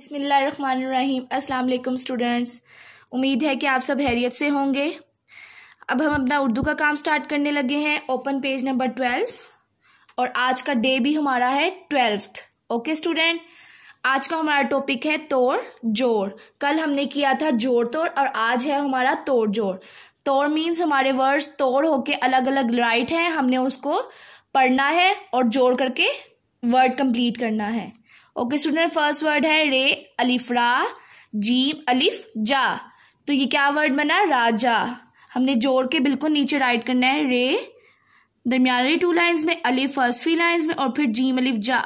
बसमीम अस्सलाम स्टूडेंट्स उम्मीद है कि आप सब हैरियत से होंगे अब हम अपना उर्दू का काम स्टार्ट करने लगे हैं ओपन पेज नंबर ट्वेल्व और आज का डे भी हमारा है ट्वेल्थ ओके स्टूडेंट आज का हमारा टॉपिक है तोड़ जोड़ कल हमने किया था जोड़ तोड़ और आज है हमारा तोड़ जोड़ तोड़ मीन्स हमारे वर्ड्स तोड़ होके अलग अलग राइट हैं हमने उसको पढ़ना है और जोड़ करके वर्ड कंप्लीट करना है ओके स्टूडेंट फर्स्ट वर्ड है रे रा जीम अलिफ जा तो ये क्या वर्ड बना राजा हमने जोड़ के बिल्कुल नीचे राइट करना है रे दरमियानी टू लाइन्स में अलिफ फर्स्ट थ्री लाइन्स में और फिर जीम अलिफ जा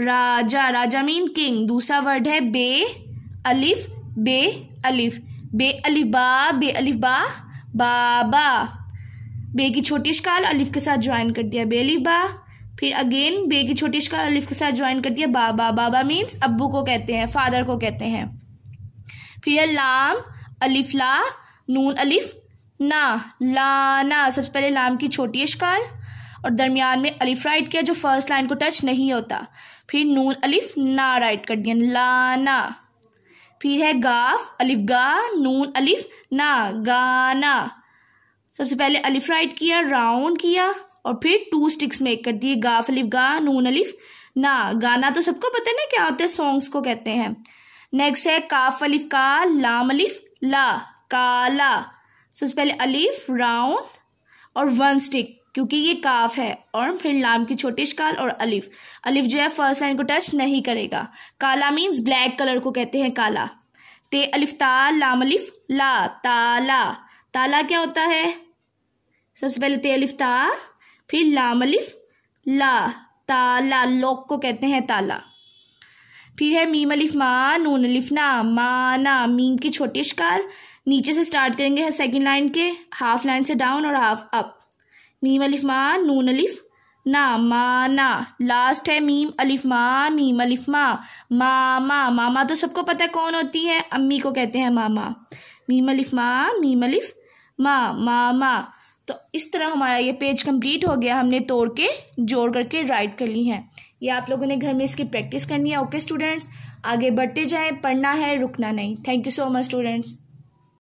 राजा राजा मीन किंग दूसरा वर्ड है बे अलिफ बे अलिफ बे अलिफ बा बे अलिफ बा बाबा बे की छोटी शकाल अलिफ के साथ ज्वाइन कर दिया बे अलिफ बा फिर अगेन बे की छोटी का अलिफ के साथ ज्वाइन कर दिया बाबा बाबा मीन्स अबू को कहते हैं फादर को कहते हैं फिर है लाम अलिफ ला नून अलिफ ना लाना सबसे पहले लाम की छोटी इश्काल और दरमियान में अलिफ राइट किया जो फर्स्ट लाइन को टच नहीं होता फिर नून अलिफ ना राइट कर दिया लाना फिर है गाफ अलिफ गा नून अलिफ ना गाना सबसे पहले अलिफ राइट किया राउंड किया और फिर टू स्टिक्स मेक कर दिए गाफ अलिफ गा नून अलिफ ना गाना तो सबको पता है ना क्या होता है सॉन्ग्स को कहते हैं नेक्स्ट है काफ अलिफ का लाम अलिफ ला काला सबसे पहले अलिफ राउंड और वन स्टिक क्योंकि ये काफ है और फिर लाम की छोटी शिकाल और अलिफ अलिफ जो है फर्स्ट लाइन को टच नहीं करेगा काला मीन्स ब्लैक कलर को कहते हैं काला ते अलिफ ता लाम अलिफ ला ताला ताला क्या होता है सबसे पहले ते अलिफ ता फिर लामलिफ ला ताला लोक को कहते हैं ताला फिर है मीम अलिफ मा नून अलिफ ना ना मीम की छोटी शिकाल नीचे से स्टार्ट करेंगे है सेकेंड लाइन के हाफ लाइन से डाउन और हाफ अप मीम अलिफ मा नून अलिफ ना ना लास्ट है मीम अलिफ मा मीम अलिफ मा मामा मामा तो सबको पता है कौन होती है अम्मी को कहते हैं मामा मीम अलिफ मा मीम अलिफ मा मामा तो इस तरह हमारा ये पेज कंप्लीट हो गया हमने तोड़ के जोड़ करके राइट कर ली है ये आप लोगों ने घर में इसकी प्रैक्टिस करनी है ओके स्टूडेंट्स आगे बढ़ते जाएं पढ़ना है रुकना नहीं thank you so much students